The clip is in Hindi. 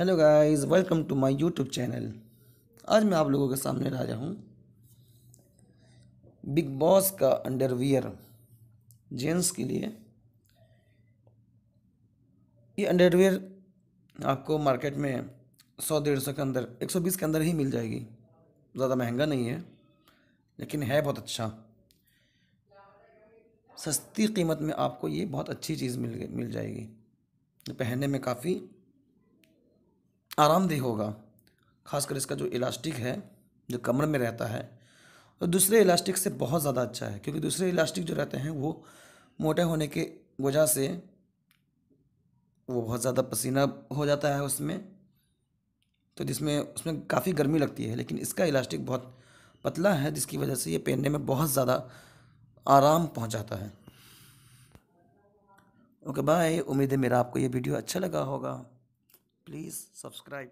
Hello guys welcome to my YouTube channel आज मैं आप लोगों के सामने आया हूँ बिग बॉस का अंडरवियर जेंट्स के लिए ये अंडरवियर आपको मार्केट में सौ डेढ़ सौ के अंदर एक सौ बीस के अंदर ही मिल जाएगी ज़्यादा महंगा नहीं है लेकिन है बहुत अच्छा सस्ती कीमत में आपको ये बहुत अच्छी चीज़ मिल मिल जाएगी पहनने में काफ़ी आरामदेह होगा खासकर इसका जो इलास्टिक है जो कमर में रहता है और तो दूसरे इलास्टिक से बहुत ज़्यादा अच्छा है क्योंकि दूसरे इलास्टिक जो रहते हैं वो मोटे होने के वजह से वो बहुत ज़्यादा पसीना हो जाता है उसमें तो जिसमें उसमें काफ़ी गर्मी लगती है लेकिन इसका इलास्टिक बहुत पतला है जिसकी वजह से ये पहनने में बहुत ज़्यादा आराम पहुँचाता है ओके बाय उम्मीद है मेरा आपको ये वीडियो अच्छा लगा होगा Please subscribe.